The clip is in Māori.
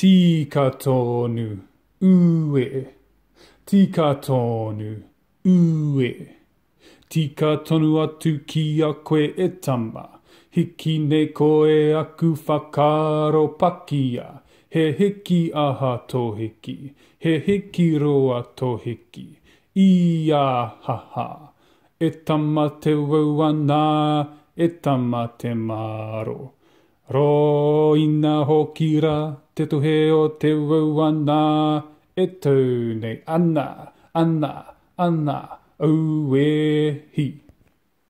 Tika tonu tōnu ue. Tika tonu tōnu ue. Tika tonu atu ki a koe e tamba. Hiki ne koe aku whakaro pakia. He hiki aha to heki He hiki roa to heki I a haha. E tamma te wau ana, e tamma te maro. Roina hokira te tuhe o te wauana e tau nei ana, ana, ana, auehi. hi.